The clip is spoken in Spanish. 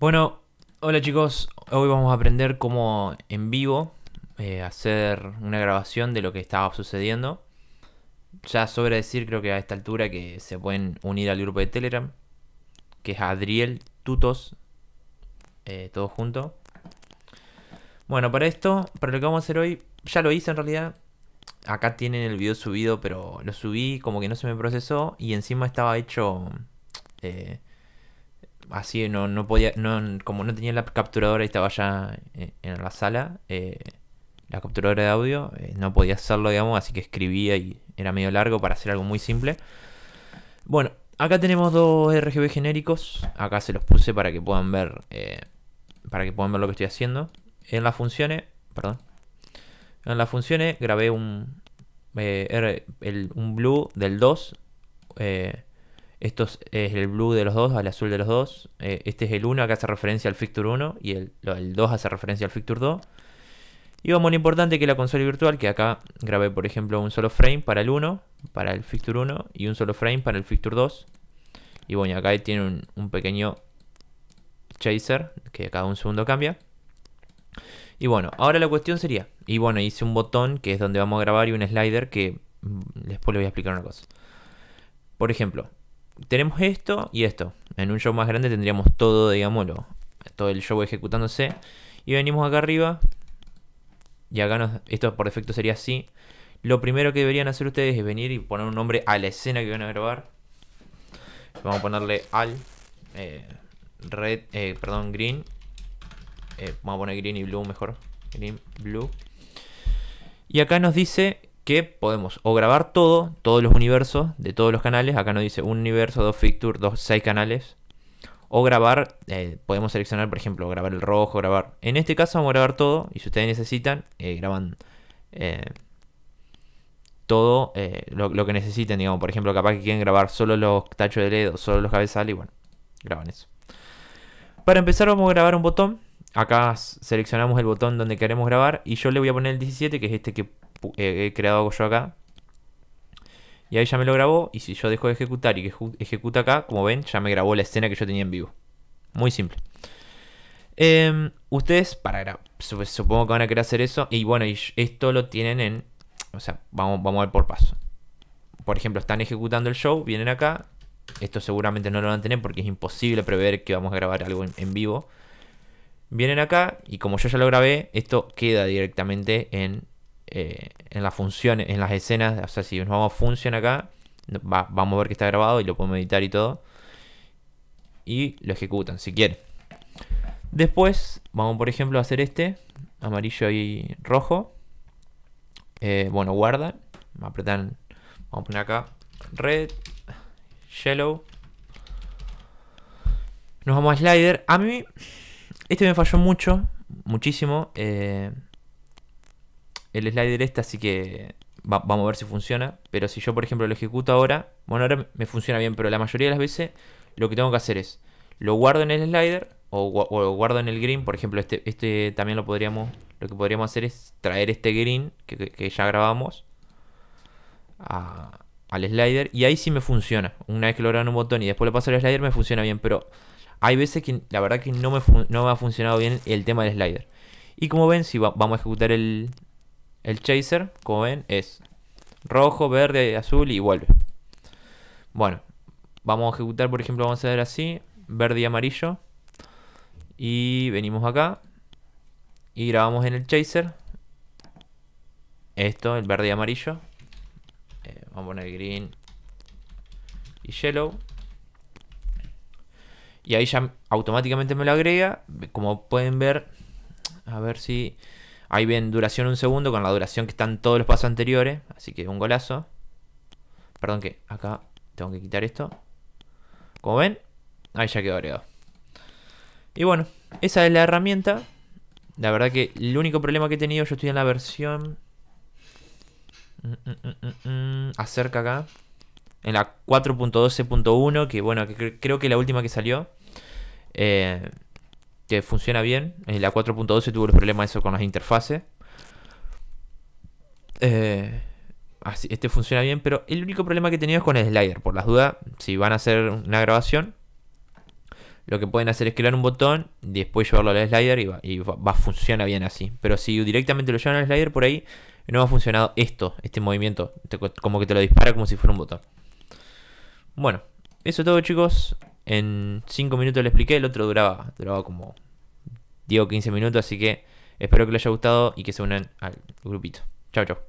Bueno, hola chicos, hoy vamos a aprender cómo en vivo eh, hacer una grabación de lo que estaba sucediendo. Ya sobre decir creo que a esta altura que se pueden unir al grupo de Telegram, que es Adriel Tutos, todos eh, todo Bueno, para esto, para lo que vamos a hacer hoy, ya lo hice en realidad. Acá tienen el video subido, pero lo subí como que no se me procesó y encima estaba hecho... Eh, así no, no podía, como no tenía la capturadora y estaba ya eh, en, la sala, eh, la capturadora de audio, eh, no podía hacerlo, digamos, así que escribía y era medio largo para hacer algo muy simple. Bueno, acá tenemos dos RGB genéricos, acá se los puse para que puedan ver, para que puedan ver lo que estoy haciendo. En las funciones, perdón, en las funciones grabé un, un blue del 2, esto es, el blue de los dos, el azul de los dos. Eh, este es el 1, acá hace referencia al Fixture 1 y el, 2 hace referencia al Fixture 2. Y vamos, lo importante que la consola virtual, que acá grabé por ejemplo un solo frame para el 1, para el Fixture 1 y un solo frame para el Fixture 2. Y bueno, acá tiene un, un pequeño chaser que cada un segundo cambia. Y bueno, ahora la cuestión sería, y bueno, hice un botón que es donde vamos a grabar y un slider que mm, después le voy a explicar una cosa. Por ejemplo, tenemos esto y esto. En un show más grande tendríamos todo, digámoslo, todo el show ejecutándose. Y venimos acá arriba. Y acá esto por defecto sería así. Lo primero que deberían hacer ustedes es venir y poner un nombre a la escena que van a grabar. Vamos a ponerle al eh, red, eh, perdón, green. Eh, vamos a poner green y blue mejor. Green, blue. Y acá nos dice que podemos o grabar todo, todos los universos de todos los canales, acá nos dice un universo, dos fixtures, dos, seis canales, o grabar, eh, podemos seleccionar por ejemplo, grabar el rojo, grabar, en este caso vamos a grabar todo y si ustedes necesitan, eh, graban eh, todo lo, que necesiten, digamos, por ejemplo, capaz que quieren grabar solo los tachos de LED solo los cabezales y bueno, graban eso. Para empezar vamos a grabar un botón acá seleccionamos el botón donde queremos grabar y yo le voy a poner el 17 que es este que eh, he creado yo acá. Y ahí ya me lo grabó. Y si yo dejo de ejecutar y que ejecuta acá, como ven, ya me grabó la escena que yo tenía en vivo. Muy simple. Em, ustedes, para supongo que van a querer hacer eso. Y bueno, esto lo tienen en. O sea, vamos, vamos a ver por paso. Por ejemplo, están ejecutando el show, vienen acá. Esto seguramente no lo van a tener porque es imposible prever que vamos a grabar algo en vivo. Vienen acá y como yo ya lo grabé, esto queda directamente en eh, en las funciones, en las escenas, o sea, si nos vamos a función acá, vamos a ver que está grabado y lo podemos editar y todo. Y lo ejecutan si quieren. Después, vamos por ejemplo a hacer este, amarillo y rojo. Eh, bueno, guardan, apretan, vamos a poner acá red, yellow. Nos vamos a slider. A mí, este me falló mucho, muchísimo. Eh, el slider este, así que vamos a ver si funciona. Pero si yo, por ejemplo, lo ejecuto ahora, bueno, ahora me funciona bien, pero la mayoría de las veces lo que tengo que hacer es, lo guardo en el slider o, lo guardo en el green, por ejemplo, este, este también lo podríamos, lo que podríamos hacer es traer este green que, ya grabamos al slider y ahí sí me funciona. Una vez que lo graban un botón y después lo paso al slider me funciona bien, pero hay veces que la verdad que no me, no me ha funcionado bien el tema del slider. Y como ven, si vamos a ejecutar el, el chaser, como ven, es rojo, verde, azul y vuelve. Bueno, vamos a ejecutar, por ejemplo, vamos a hacer así, verde y amarillo. Y venimos acá y grabamos en el chaser. Esto, el verde y amarillo. Eh, vamos a poner green y yellow. Y ahí ya automáticamente me lo agrega. Como pueden ver, a ver si Ahí ven duración un segundo con la duración que están todos los pasos anteriores. Así que un golazo. Perdón que acá tengo que quitar esto. Como ven, ahí ya quedó agregado. Y bueno, esa es la herramienta. La verdad que el único problema que he tenido, yo estoy en la versión... Mm, mm, mm, acerca acá. En la 4.12.1, que bueno, que creo que la última que salió. Eh, que funciona bien. En eh, la 4.12 tuvo el problema eso con las interfaces. Eh, así, este funciona bien, pero el único problema que he tenido es con el slider. Por las dudas, si van a hacer una grabación, lo que pueden hacer es crear un botón, después llevarlo al slider y, va, y va, funciona bien así. Pero si directamente lo llevan al slider, por ahí no ha funcionado esto, este movimiento. como que te lo dispara como si fuera un botón. Bueno, eso es todo chicos. En 5 minutos le expliqué, el otro duraba, duraba como 10 o 15 minutos, así que espero que les haya gustado y que se unan al grupito. Chao, chao.